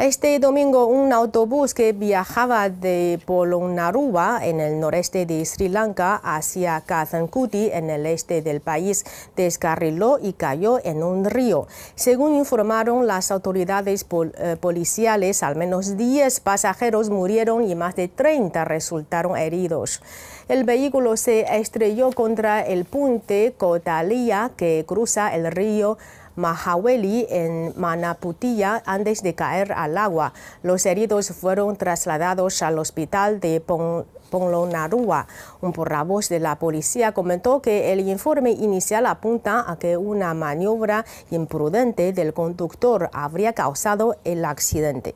Este domingo un autobús que viajaba de Polonnaruwa en el noreste de Sri Lanka hacia Kazankuti en el este del país descarriló y cayó en un río. Según informaron las autoridades eh, policiales, al menos 10 pasajeros murieron y más de 30 resultaron heridos. El vehículo se estrelló contra el puente Kotalia que cruza el río Mahaweli en Manaputilla antes de caer al agua. Los heridos fueron trasladados al hospital de Ponglonarua. Un portavoz de la policía comentó que el informe inicial apunta a que una maniobra imprudente del conductor habría causado el accidente.